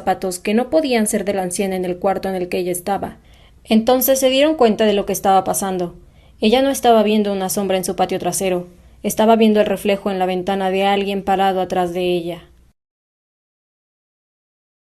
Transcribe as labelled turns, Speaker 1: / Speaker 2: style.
Speaker 1: zapatos que no podían ser de la anciana en el cuarto en el que ella estaba. Entonces se dieron cuenta de lo que estaba pasando. Ella no estaba viendo una sombra en su patio trasero, estaba viendo el reflejo en la
Speaker 2: ventana de alguien parado atrás de ella.